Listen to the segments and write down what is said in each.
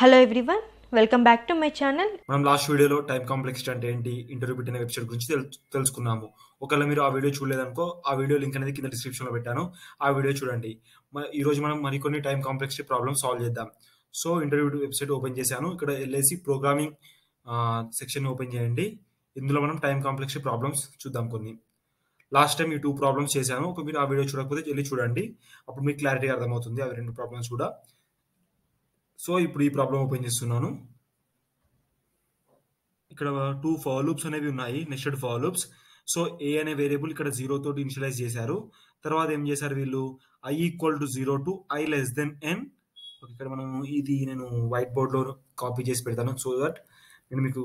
Hello everyone welcome back to my channel మనం last వీడియోలో time complex అంటే ఏంటి ఇంటర్వ్యూ పెట్టిన వెబ్సైట్ గురించి తెలుసుకున్నాము ఒకవేళ మీరు ఆ వీడియో చూడలేదనుకో ఆ వీడియో లింక్ అనేది కింద లో పెట్టాను ఆ వీడియో చూడండి ఈరోజు మనం మరికొన్ని టైం కాంప్లెక్స్ ప్రాబ్లమ్ సాల్వ్ చేద్దాం సో ఇంటర్వ్యూ వెబ్సైట్ ఓపెన్ చేశాను ఇక్కడ వెళ్ళేసి ప్రోగ్రామింగ్ సెక్షన్ ఓపెన్ చేయండి ఇందులో మనం టైం కాంప్లెక్స్ ప్రాబ్లమ్స్ చూద్దాం కొన్ని లాస్ట్ టైం ఈ టూ ప్రాబ్లమ్స్ చేశాను ఒక మీరు ఆ వీడియో చూడకపోతే వెళ్ళి చూడండి అప్పుడు మీకు క్లారిటీ అర్థమవుతుంది అవి రెండు ప్రాబ్లమ్స్ కూడా సో ఇప్పుడు ఈ ప్రాబ్లం ఓపెన్ చేస్తున్నాను ఇక్కడ టూ ఫాలోప్స్ అనేవి ఉన్నాయి నెక్స్ట్ ఫాలోప్స్ సో ఏ అనే వేరియబుల్ ఇక్కడ జీరో తోటి ఇనిషియలైజ్ చేశారు తర్వాత ఏం చేశారు వీళ్ళు I equal to zero to I less than N ఇక్కడ మనం ఇది నేను వైట్ బోర్డ్లో కాపీ చేసి పెడతాను సో దట్ నేను మీకు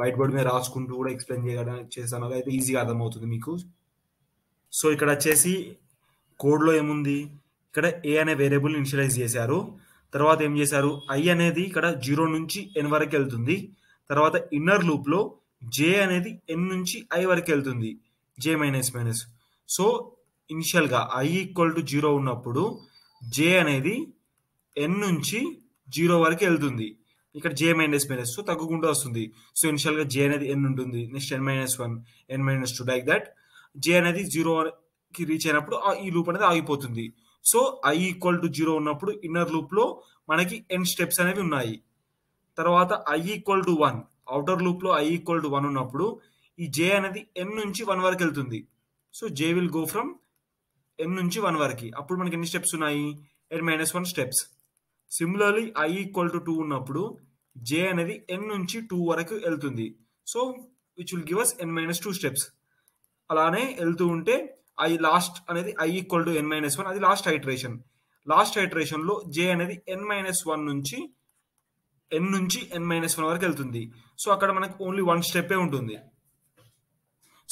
వైట్ బోర్డ్ మీద రాసుకుంటూ కూడా ఎక్స్ప్లెయిన్ చేయడం చేస్తాను అయితే ఈజీగా అర్థమవుతుంది మీకు సో ఇక్కడ వచ్చేసి కోడ్లో ఏముంది ఇక్కడ ఏ అనే వేరియబుల్ ఇనిషియలైజ్ చేశారు తర్వాత ఏం చేశారు ఐ అనేది ఇక్కడ జీరో నుంచి ఎన్ వరకు వెళ్తుంది తర్వాత ఇన్నర్ లూప్లో జే అనేది ఎన్ నుంచి ఐ వరకు వెళ్తుంది జే మైనస్ మైనస్ సో ఇనిషియల్గా ఐ ఈక్వల్ టు జీరో ఉన్నప్పుడు జే అనేది ఎన్ నుంచి జీరో వరకు వెళ్తుంది ఇక్కడ జే మైనస్ మైనస్ సో తగ్గుకుంటూ వస్తుంది సో గా జే అనేది ఎన్ ఉంటుంది next N minus one N minus two like that J అనేది జీరో కి రీచ్ అయినప్పుడు ఈ లూప్ అనేది ఆగిపోతుంది so I equal to zero ఉన్నప్పుడు ఇన్నర్ లూప్ లో మనకి ఎన్ స్టెప్స్ అనేవి ఉన్నాయి తర్వాత I equal to one outer loop లో ఐ ఈక్వల్ టు వన్ ఉన్నప్పుడు ఈ జే అనేది ఎన్ నుంచి వన్ వరకు వెళ్తుంది so J will go from N నుంచి వన్ వరకు అప్పుడు మనకి ఎన్ని స్టెప్స్ ఉన్నాయి N minus one steps similarly I equal to two ఉన్నప్పుడు జే అనేది ఎన్ నుంచి టూ వరకు వెళ్తుంది so which will give us N minus two steps అలానే వెళ్తూ ఉంటే ఐ లాస్ట్ అనేది I equal to N minus one అది లాస్ట్ హైట్రేషన్ లాస్ట్ లో జే అనేది ఎన్ మైనస్ వన్ నుంచి ఎన్ నుంచి ఎన్ మైనస్ వన్ వరకు వెళ్తుంది సో అక్కడ మనకు ఓన్లీ వన్ స్టెప్ ఉంటుంది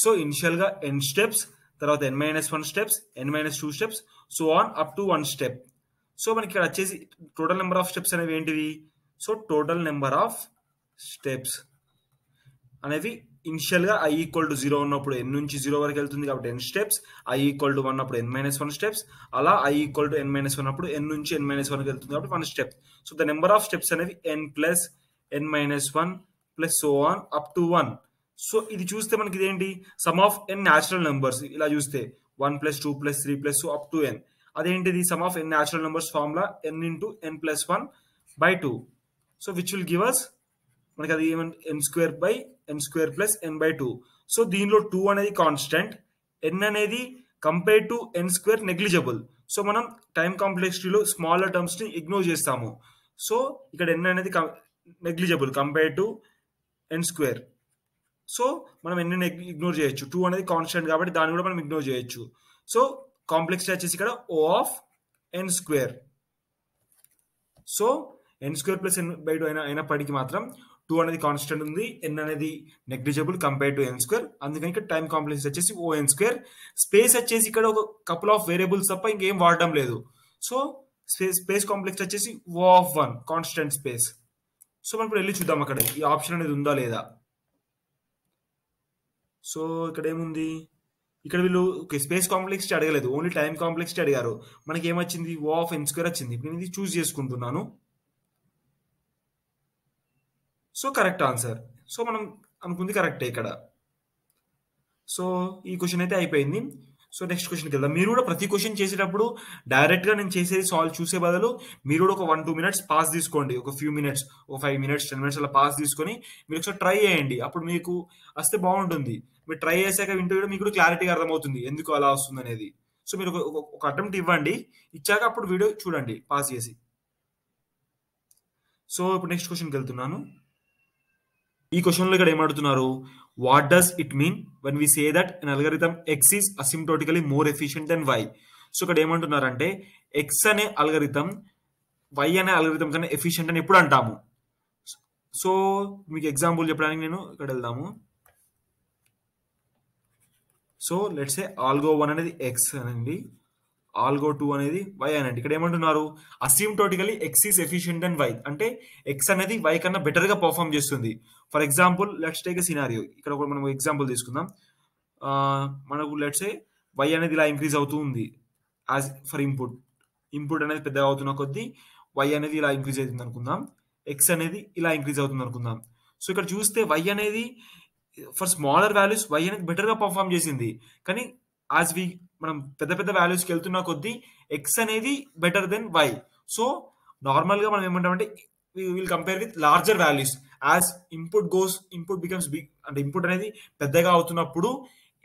సో ఇనిషియల్గా ఎన్ స్టెప్స్ తర్వాత N minus one steps N minus two steps so on up to one step so మనకి ఇక్కడ వచ్చేసి టోటల్ నెంబర్ ఆఫ్ స్టెప్స్ అనేవి ఏంటివి so total number of steps అనేవి ఇనిషియల్గా ఐ ఈక్వల్ టు జీరో ఉన్నప్పుడు ఎన్ నుంచి జీరో వరకు వెళ్తుంది కాబట్టి N steps I equal to one అప్పుడు ఎన్ మైనస్ వన్ స్టెప్స్ అలా I equal to N minus one అప్పుడు ఎన్ నుంచి ఎన్ మైనస్ వన్కి వెళ్తుంది కాబట్టి one step so the number of steps అనేవి N plus N minus one plus so on up to one so ఇది చూస్తే మనకి ఇదేంటి sum of N natural numbers ఇలా చూస్తే one plus two plus three plus two up to ఎన్ అదేంటిది sum of N natural numbers formula N into N plus one by two so which will give us మనకి అది N square by N square plus N by two so దీనిలో two అనేది constant N అనేది compare to N square negligible so మనం time కాంప్లెక్సిటీలో smaller టర్మ్స్ని ignore చేస్తాము so ఇక్కడ ఎన్ అనేది negligible compare to N square so మనం ఎన్ని ఇగ్నోర్ చేయొచ్చు టూ అనేది కాన్స్టెంట్ కాబట్టి దాన్ని కూడా మనం ఇగ్నోర్ చేయొచ్చు సో కాంప్లెక్సిటీ వచ్చేసి ఇక్కడ O of N square so N square plus N by two అయిన అయినప్పటికీ మాత్రం టూ అనేది కాన్స్టెంట్ ఉంది ఎన్ అనేది negligible compare to N square అందుకని టైం కాంప్లెక్స్ వచ్చేసి ఓ ఎన్ స్క్వేర్ స్పేస్ వచ్చేసి ఇక్కడ ఒక కపుల్ ఆఫ్ వేరియబుల్స్ తప్ప ఇంకేం వాడడం లేదు సో స్పేస్ స్పేస్ కాంప్లెక్స్ వచ్చేసి O of one constant space so మనం ఇప్పుడు వెళ్ళి చూద్దాం అక్కడ ఈ ఆప్షన్ అనేది ఉందా లేదా సో ఇక్కడ ఏముంది ఇక్కడ వీళ్ళు ఓకే స్పేస్ కాంప్లెక్స్ అడగలేదు ఓన్లీ టైం కాంప్లెక్స్ అడిగారు మనకి ఏమొచ్చింది ఓ ఆఫ్ ఎన్ స్క్వేర్ వచ్చింది ఇప్పుడు నేను ఇది చూస్ చేసుకుంటున్నాను సో కరెక్ట్ ఆన్సర్ సో మనం అనుకుంది కరెక్టే ఇక్కడ సో ఈ క్వశ్చన్ అయితే అయిపోయింది సో నెక్స్ట్ క్వశ్చన్కి వెళ్దాం మీరు కూడా ప్రతి క్వశ్చన్ చేసేటప్పుడు డైరెక్ట్గా నేను చేసేది సాల్వ్ చూసే బదులు మీరు కూడా ఒక వన్ టూ మినిట్స్ పాస్ తీసుకోండి ఒక ఫ్యూ మినిట్స్ ఒక ఫైవ్ మినిట్స్ టెన్ మినిట్స్ అలా పాస్ తీసుకొని మీరు ఒకసారి ట్రై చేయండి అప్పుడు మీకు వస్తే బాగుంటుంది మీరు ట్రై చేశాక వింటూ కూడా మీకు క్లారిటీగా అర్థమవుతుంది ఎందుకు అలా వస్తుంది అనేది సో మీరు ఒక అటెంప్ట్ ఇవ్వండి ఇచ్చాక అప్పుడు వీడియో చూడండి పాస్ చేసి సో ఇప్పుడు నెక్స్ట్ క్వశ్చన్కి వెళ్తున్నాను ఈ క్వశ్చన్లో ఇక్కడ ఏమడుతున్నారు what does it mean when we say that an algorithm X is asymptotically more efficient than Y so ఇక్కడ ఏమంటున్నారంటే ఎక్స్ అనే అల్గరిథం వై అనే అల్గరిథం కన్నా ఎఫిషియంట్ అని ఎప్పుడు అంటాము సో మీకు ఎగ్జాంపుల్ చెప్పడానికి నేను ఇక్కడ వెళ్దాము so let's a algo one అనేది ఎక్స్ అనండి ఆల్గో టూ అనేది వై అనండి ఇక్కడ ఏమంటున్నారు asymptotically X is efficient and Y అంటే ఎక్స్ అనేది వై కన్నా బెటర్గా పర్ఫామ్ చేస్తుంది for example let's take scenario ఇక్కడ ఒక మనం ఎగ్జాంపుల్ తీసుకుందాం మనకు లెట్స్ ఏ వై అనేది ఇలా ఇంక్రీజ్ అవుతూ ఉంది యాజ్ ఫర్ ఇంపుట్ ఇంపుట్ అనేది పెద్దగా అవుతున్న కొద్దీ వై అనేది ఇలా ఇంక్రీజ్ అవుతుంది అనుకుందాం ఎక్స్ అనేది ఇలా ఇంక్రీజ్ అవుతుంది అనుకుందాం సో ఇక్కడ చూస్తే వై అనేది ఫర్ స్మాలర్ వాల్యూస్ వై అనేది బెటర్గా పర్ఫామ్ చేసింది కానీ యాజ్ వి మనం పెద్ద పెద్ద వాల్యూస్కి వెళ్తున్న కొద్దీ ఎక్స్ అనేది బెటర్ దెన్ వై సో నార్మల్గా మనం ఏమంటామంటే will compare with larger values as input goes input becomes big అంటే ఇన్పుట్ అనేది పెద్దగా అవుతున్నప్పుడు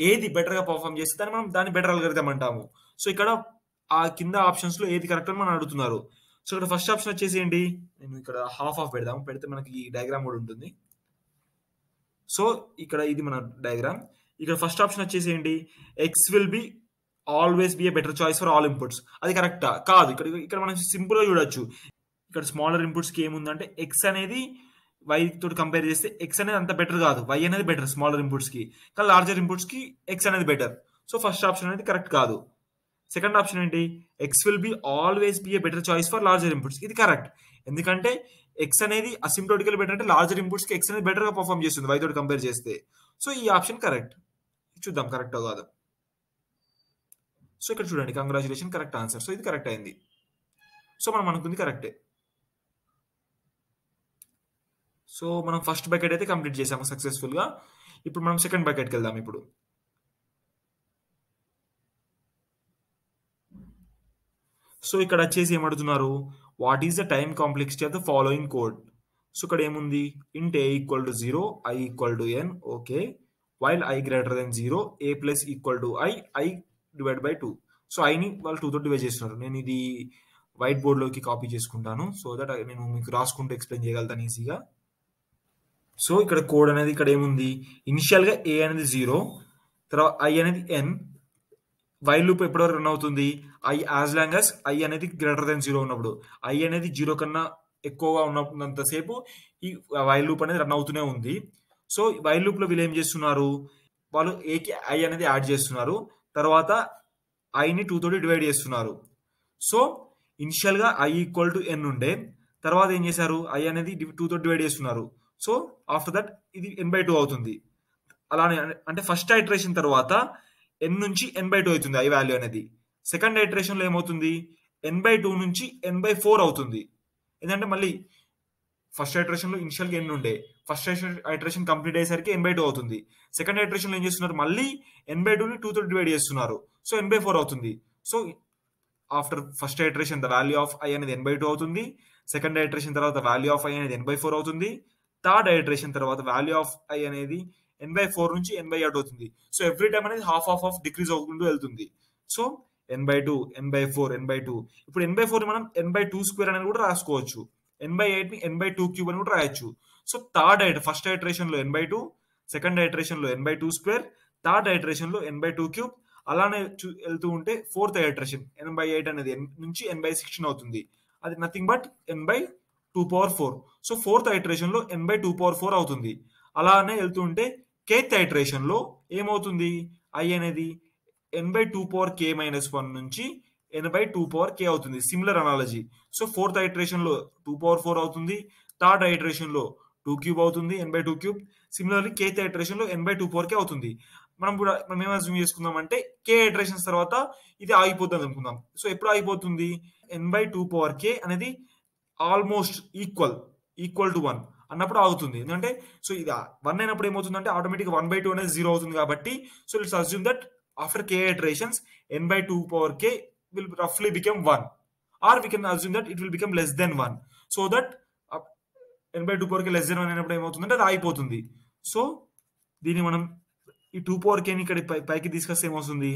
ఏది బెటర్గా పర్ఫామ్ చేస్తే దాన్ని మనం దాన్ని బెటర్ అల్గరిథం అంటాము సో ఇక్కడ ఆ కింద ఆప్షన్స్లో ఏది కరెక్ట్ అని మనం అడుగుతున్నారు సో ఇక్కడ ఫస్ట్ ఆప్షన్ వచ్చేసి ఏంటి నేను ఇక్కడ హాఫ్ ఆఫ్ పెడదాము పెడితే మనకి ఈ డయాగ్రామ్ కూడా ఉంటుంది సో ఇక్కడ ఇది మన డయాగ్రామ్ ఇక్కడ ఫస్ట్ ఆప్షన్ వచ్చేసి ఏంటి X will be always be a better choice for all inputs అది కరెక్టా కాదు ఇక్కడ ఇక్కడ మనం సింపుల్గా చూడొచ్చు ఇక్కడ స్మాలర్ ఇన్పుట్స్కి ఏముందంటే ఎక్స్ అనేది వై తోటి కంపేర్ చేస్తే ఎక్స్ అనేది అంత బెటర్ కాదు వై అనేది బెటర్ స్మాలర్ ఇన్పుట్స్ కి కానీ లార్జర్ ఇన్పుట్స్ కి ఎక్స్ అనేది బెటర్ సో ఫస్ట్ ఆప్షన్ అనేది కరెక్ట్ కాదు సెకండ్ ఆప్షన్ ఏంటి X will be always be a better choice for larger inputs ఇది కరెక్ట్ ఎందుకంటే ఎక్స్ అనేది అసింప్టోటికల్ బెటర్ అంటే లార్జర్ కి ఎక్స్ అనేది బెటర్గా పర్ఫామ్ చేస్తుంది తోటి కంపేర్ చేస్తే సో ఈ ఆప్షన్ కరెక్ట్ చూద్దాం కరెక్ట్ కాదు సో ఇక్కడ చూడండి కంగ్రాచులేషన్ కరెక్ట్ ఆన్సర్ సో ఇది కరెక్ట్ అయింది సో మనం అనుకుంది కరెక్టే సో మనం ఫస్ట్ బకెట్ అయితే కంప్లీట్ చేసాము సక్సెస్ఫుల్గా ఇప్పుడు మనం సెకండ్ బకెట్కి వెళ్దాం ఇప్పుడు సో ఇక్కడ వచ్చేసి ఏమడుతున్నారు what is the time complexity of the following code so ఇక్కడ ఏముంది int A equal to zero I equal to N okay while I greater than zero A plus equal to I I divide by two so ఐని వాళ్ళు టూతో divide చేస్తున్నారు నేను ఇది white బోర్డ్లోకి copy చేసుకుంటాను సో దట్ నేను మీకు రాసుకుంటూ ఎక్స్ప్లెయిన్ చేయగలుగుతాను ఈజీగా సో ఇక్కడ కోడ్ అనేది ఇక్కడ ఏముంది గా ఏ అనేది జీరో తర్వాత ఐ అనేది ఎన్ వై లూప్ ఎప్పటివరకు రన్ అవుతుంది I as long as I అనేది గ్రేటర్ దెన్ జీరో ఉన్నప్పుడు ఐ అనేది జీరో కన్నా ఎక్కువగా ఉన్నంతసేపు ఈ వై లూప్ అనేది రన్ అవుతూనే ఉంది సో వై లూప్లో వీళ్ళు ఏం చేస్తున్నారు వాళ్ళు ఏకి ఐ అనేది యాడ్ చేస్తున్నారు తర్వాత ఐని టూ తోటి డివైడ్ చేస్తున్నారు సో గా ఐ ఈక్వల్ టు ఎన్ ఉండే తర్వాత ఏం చేశారు ఐ అనేది టూ తోటి డివైడ్ చేస్తున్నారు సో ఆఫ్టర్ దట్ ఇది ఎన్ బై టూ అవుతుంది అలానే అంటే ఫస్ట్ ఐటరేషన్ తర్వాత ఎన్ నుంచి ఎన్ బై టూ అవుతుంది ఐ వాల్యూ అనేది సెకండ్ లో ఏమవుతుంది ఎన్ బై టూ నుంచి ఎన్ బై ఫోర్ అవుతుంది ఎందుకంటే మళ్ళీ ఫస్ట్ ఇనిషియల్ గా ఎన్ ఉండే ఫస్ట్ ఐటరేషన్ కంప్లీట్ అయ్యేసరికి ఎన్ బై టూ అవుతుంది సెకండ్ లో ఏం చేస్తున్నారు మళ్ళీ ఎన్ బై టూ తో డివైడ్ చేస్తున్నారు సో ఎన్ బై ఫోర్ అవుతుంది so after first iteration the value of I అనేది ఎన్ బై టూ అవుతుంది సెకండ్ ఐటరేషన్ తర్వాత వాల్యూ ఆఫ్ ఐ అనేది ఎన్ బై ఫోర్ అవుతుంది థర్డ్ హైడ్రేషన్ తర్వాత వాల్యూ ఆఫ్ ఐ అనేది ఎన్ బై ఫోర్ నుంచి N by eight అవుతుంది సో ఎవ్రీ టైం అనేది హాఫ్ ఆఫ్ ఆఫ్ డిక్రీజ్ అవుకుంటూ వెళ్తుంది so N by two N by four N by two ఇప్పుడు N by four మనం ఎన్ by two square అనేది కూడా రాసుకోవచ్చు ఎన్ బై ఎయిట్ ని బై టూ క్యూబ్ అని కూడా రాయొచ్చు సో థర్డ్ ఐట ఫస్ట్ హైడ్రేషన్ లో బై టూ సెకండ్ హైడ్రేషన్ లో by two square third iteration లో బై టూ క్యూబ్ అలానే వెళ్తూ ఉంటే ఫోర్త్ హైడ్రేషన్ బై ఎయిట్ అనేది నుంచి బై సిక్స్టీన్ అవుతుంది అది nothing but N by two power four so fourth లో N by two power four అవుతుంది అలానే వెళ్తుంటే కేత్ లో ఏమవుతుంది ఐ అనేది N by two power K minus one నుంచి N by two power K అవుతుంది సిమిలర్ అనాలజీ సో ఫోర్త్ లో టూ పవర్ ఫోర్ అవుతుంది థర్డ్ లో టూ క్యూబ్ అవుతుంది N by two cube similarly Kth లో ఎన్ బై టూ కే అవుతుంది మనం కూడా మనం ఏమైనా జూమ్ చేసుకుందాం అంటే కే ఐటరేషన్స్ తర్వాత ఇది ఆగిపోతుంది అనుకుందాం సో ఎప్పుడు ఆగిపోతుంది N by two power K అనేది almost equal equal to one అన్నప్పుడు ఆగుతుంది ఎందుకంటే సో ఇది వన్ అయినప్పుడు ఏమవుతుందంటే ఆటోమేటిక్ వన్ బై టూ అనేది జీరో అవుతుంది కాబట్టి so it's assume that after K iterations N by two power K will రఫ్లీ become one or we can assume that it will become less than one so that N by two power K less than one అయినప్పుడు ఏమవుతుందంటే అది ఆగిపోతుంది so దీన్ని మనం ఈ two power కేని ఇక్కడ పైకి తీసుకొస్తే ఏమవుతుంది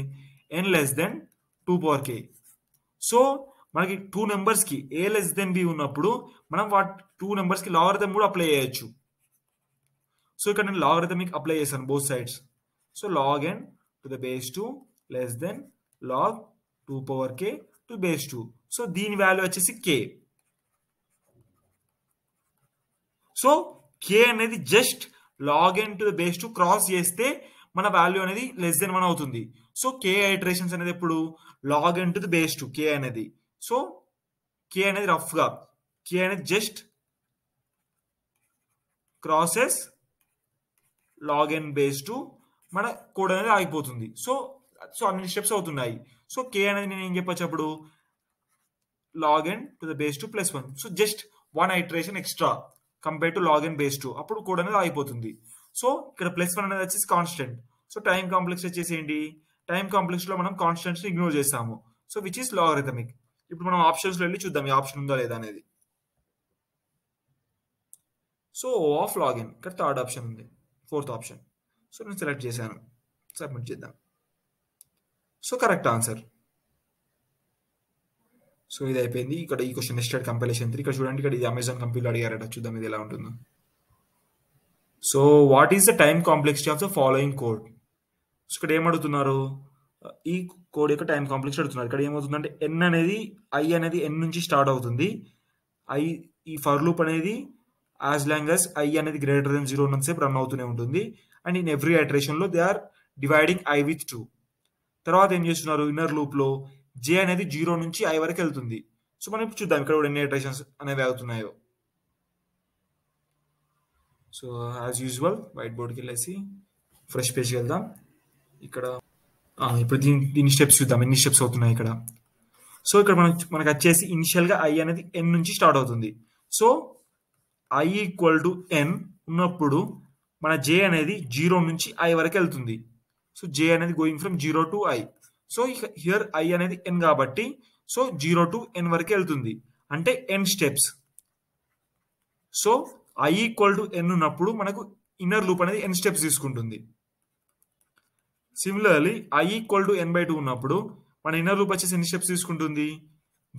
N less than two power K so మనకి టూ నెంబర్స్కి ఏ లెస్ దెన్ బి ఉన్నప్పుడు మనం వాట్ టూ నెంబర్స్కి దెమ్ కూడా అప్లై చేయొచ్చు సో ఇక్కడ నేను దెమ్ అప్లై చేశాను both sides so log N to the base two less than log two power K to base two so దీని వాల్యూ వచ్చేసి కే సో కే అనేది just log N to the base two cross చేస్తే మన value అనేది less than one అవుతుంది so k iterations అనేది ఎప్పుడు log N to the base two k అనేది సో కే అనేది రఫ్గా కే అనేది just crosses log n base two మన కోడ్ అనేది ఆగిపోతుంది సో సో అన్ని స్టెప్స్ అవుతున్నాయి సో కే అనేది నేను ఏం చెప్పచ్చు అప్పుడు log n to the base two plus one so just one iteration extra compare to log n base two అప్పుడు కోడ్ అనేది ఆగిపోతుంది సో ఇక్కడ ప్లస్ వన్ అనేది వచ్చేసి కాన్స్టెంట్ సో టైం కాంప్లెక్స్ వచ్చేసి ఏంటి టైం కాంప్లెక్స్లో మనం కాన్స్టెంట్స్ని ఇగ్నోర్ చేస్తాము సో విచ్ ఇస్ లాగరిథమిక్ ఇప్పుడు మనం ఆప్షన్స్లో వెళ్ళి చూద్దాం ఈ ఆప్షన్ ఉందా లేదా అనేది సో ఆఫ్ లాగిన్ ఇక్కడ థర్డ్ ఆప్షన్ ఉంది ఫోర్త్ ఆప్షన్ సో నేను సెలెక్ట్ చేశాను సబ్మిట్ చేద్దాం సో కరెక్ట్ ఆన్సర్ సో ఇది అయిపోయింది ఇక్కడ ఈ క్వశ్చన్ ఎస్టెడ్ కంపైలేషన్ త్రీ ఇక్కడ చూడండి ఇక్కడ ఇది అమెజాన్ కంప్యూటర్ అడిగారట చూద్దాం ఇది ఎలా ఉంటుందో so what is the time complexity of the following code so ఇక్కడ ఏమడుతున్నారు ఈ కోడ్ యొక్క టైం కాంప్లెక్స్ పెడుతున్నారు ఇక్కడ ఏమవుతుందంటే ఎన్ అనేది ఐ అనేది ఎన్ నుంచి స్టార్ట్ అవుతుంది ఐ ఈ ఫర్ లూప్ అనేది యాజ్ లాంగ్ ఐ అనేది గ్రేటర్ దెన్ జీరో ఉన్నంతసేపు రన్ అవుతూనే ఉంటుంది అండ్ ఇన్ ఎవ్రీ లో they are dividing i with two తర్వాత ఏం చేస్తున్నారు ఇన్నర్ లూప్లో జే అనేది జీరో నుంచి ఐ వరకు వెళ్తుంది సో మనం ఇప్పుడు చూద్దాం ఇక్కడ కూడా ఎన్ని ఇటరేషన్స్ అనేవి అవుతున్నాయో సో యాజ్ యూజువల్ వైట్ బోర్డ్కి వెళ్ళేసి ఫ్రెష్ పేజ్కి వెళ్దాం ఇక్కడ ఇప్పుడు దీని దీని స్టెప్స్ చూద్దాం ఎన్ని స్టెప్స్ అవుతున్నాయి ఇక్కడ సో ఇక్కడ మనం మనకు వచ్చేసి ఇనిషియల్గా ఐ అనేది ఎన్ నుంచి స్టార్ట్ అవుతుంది so I equal to n ఉన్నప్పుడు మన జే అనేది జీరో నుంచి ఐ వరకు వెళ్తుంది సో జే అనేది going from zero to i so here i అనేది ఎన్ కాబట్టి సో జీరో టు ఎన్ వరకు వెళ్తుంది అంటే n steps so I equal to n ఉన్నప్పుడు మనకు ఇన్నర్ లూప్ అనేది ఎన్ స్టెప్స్ తీసుకుంటుంది similarly I equal to n by two ఉన్నప్పుడు మన ఇన్నర్ లూప్ వచ్చేసి ఎన్ని స్టెప్స్ తీసుకుంటుంది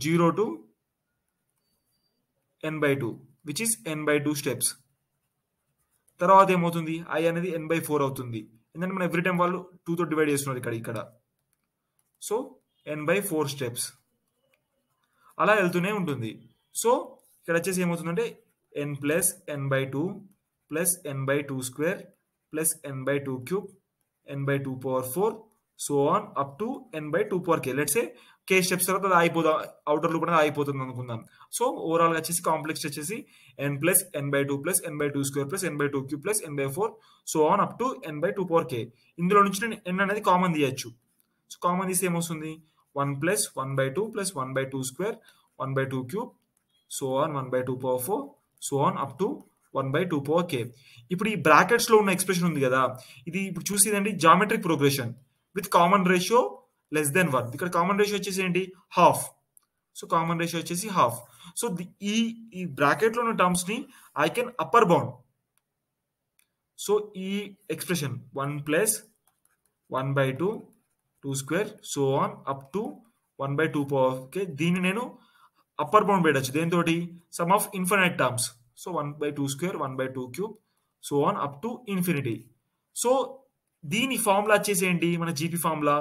zero to n by two which is n by two steps తర్వాత ఏమవుతుంది ఐ అనేది ఎన్ బై ఫోర్ అవుతుంది ఎందుకంటే మనం ఎవ్రీ టైం వాళ్ళు టూతో డివైడ్ చేస్తున్నారు ఇక్కడ ఇక్కడ so N by four steps అలా వెళ్తూనే ఉంటుంది సో ఇక్కడ వచ్చేసి ఏమవుతుందంటే n plus N by two plus N by two square plus N by two cube n by 2 power 4 so on up to n by two power k let's say k steps తర్వాత అది అయిపోదా outer loop అనేది అయిపోతుంది అనుకుందాం so overall వచ్చేసి complex వచ్చేసి n plus N by two plus N by two square plus N by two cube plus N by four so on up to n by two power k ఇందులో నుంచి నేను ఎన్ అనేది common తీయచ్చు so common తీస్తే ఏమొస్తుంది one plus one by two plus one by two square one by two cube so on one by two power four so on up to one by two power k ఇప్పుడు ఈ బ్రాకెట్స్లో ఉన్న expression ఉంది కదా ఇది ఇప్పుడు చూసేదండి geometric progression with common ratio less than one ఇక్కడ common ratio వచ్చేసి ఏంటి హాఫ్ సో కామన్ రేషియో వచ్చేసి హాఫ్ సో ఈ ఈ బ్రాకెట్లో ఉన్న టర్మ్స్ని I can upper bound so ఈ expression one plus one by two two square so on up to one by two power k దీన్ని నేను అప్పర్ బౌండ్ పెట్టచ్చు దేనితోటి sum of infinite terms So 1 by 2 square, 1 by 2 cube, so on up to infinity. So దీని formula వచ్చేసి ఏంటి మన GP formula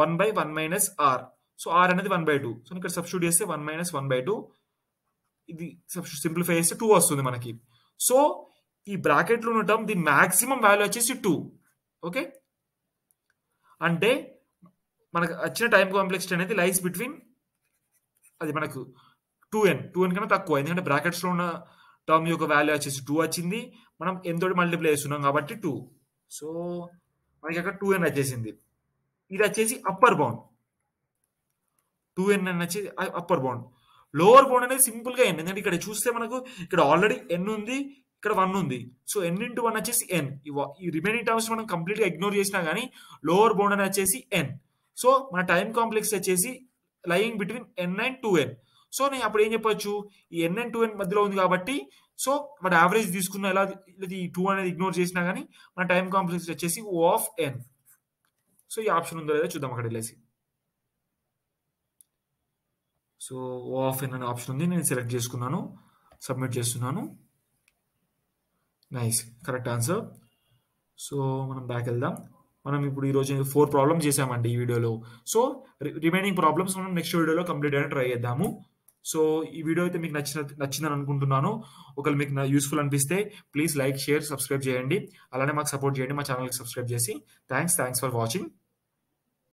one by one minus r so r అనేది one by two so ఇక్కడ substitute చేస్తే one minus one by two ఇది simplify చేస్తే two వస్తుంది మనకి సో ఈ బ్రాకెట్లో ఉండటం ది మాక్సిమం వాల్యూ వచ్చేసి టూ ఓకే అంటే మనకు వచ్చిన టైం కాంప్లెక్సిటీ అనేది లైస్ బిట్వీన్ అది మనకు టూ ఎన్ టూ ఎన్ కన్నా తక్కువ ఎందుకంటే బ్రాకెట్స్లో ఉన్న టర్మ్ యొక్క వాల్యూ వచ్చేసి టూ వచ్చింది మనం ఎంతో మల్టిప్లై చేస్తున్నాం కాబట్టి టూ సో మనకి అక్కడ టూ ఎన్ వచ్చేసింది ఇది వచ్చేసి అప్పర్ బౌండ్ టూ ఎన్ అని వచ్చేసి అప్పర్ బౌండ్ లోవర్ బౌండ్ అనేది సింపుల్గా ఎన్ ఎందుకంటే ఇక్కడ చూస్తే మనకు ఇక్కడ ఆల్రెడీ ఎన్ ఉంది ఇక్కడ వన్ ఉంది సో ఎన్ ఇంటూ వన్ వచ్చేసి ఎన్ ఈ రిమైనింగ్ టర్మ్స్ మనం కంప్లీట్గా ఇగ్నోర్ చేసినా కానీ లోవర్ బౌండ్ అని వచ్చేసి ఎన్ సో మన టైం కాంప్లెక్స్ వచ్చేసి lying between n and two n so నేను అప్పుడు ఏం చెప్పొచ్చు ఈ ఎన్ అండ్ టూ ఎన్ మధ్యలో ఉంది కాబట్టి సో మన యావరేజ్ తీసుకున్న ఎలా ఇది టూ అనేది ఇగ్నోర్ చేసినా కానీ మన టైం కాంప్లెక్స్ వచ్చేసి ఓ ఆఫ్ ఎన్ సో ఈ ఆప్షన్ ఉందో లేదో చూద్దాం అక్కడ వెళ్ళేసి సో ఓ ఆఫ్ ఎన్ అనే ఆప్షన్ ఉంది నేను సెలెక్ట్ చేసుకున్నాను సబ్మిట్ చేస్తున్నాను నైస్ కరెక్ట్ ఆన్సర్ సో మనం బ్యాక్ వెళ్దాం మనం ఇప్పుడు ఈరోజు ఫోర్ ప్రాబ్లమ్స్ చేసామండి ఈ వీడియోలో సో రిమైనింగ్ ప్రాబ్లమ్స్ మనం నెక్స్ట్ వీడియోలో కంప్లీట్ అయ్యే ట్రై చేద్దాము సో ఈ వీడియో అయితే మీకు నచ్చిన నచ్చిందని అనుకుంటున్నాను ఒకవేళ మీకు యూస్ఫుల్ అనిపిస్తే ప్లీజ్ లైక్ షేర్ సబ్స్క్రైబ్ చేయండి అలానే మాకు సపోర్ట్ చేయండి మా ఛానల్కి సబ్స్క్రైబ్ చేసి థ్యాంక్స్ థ్యాంక్స్ ఫర్ వాచింగ్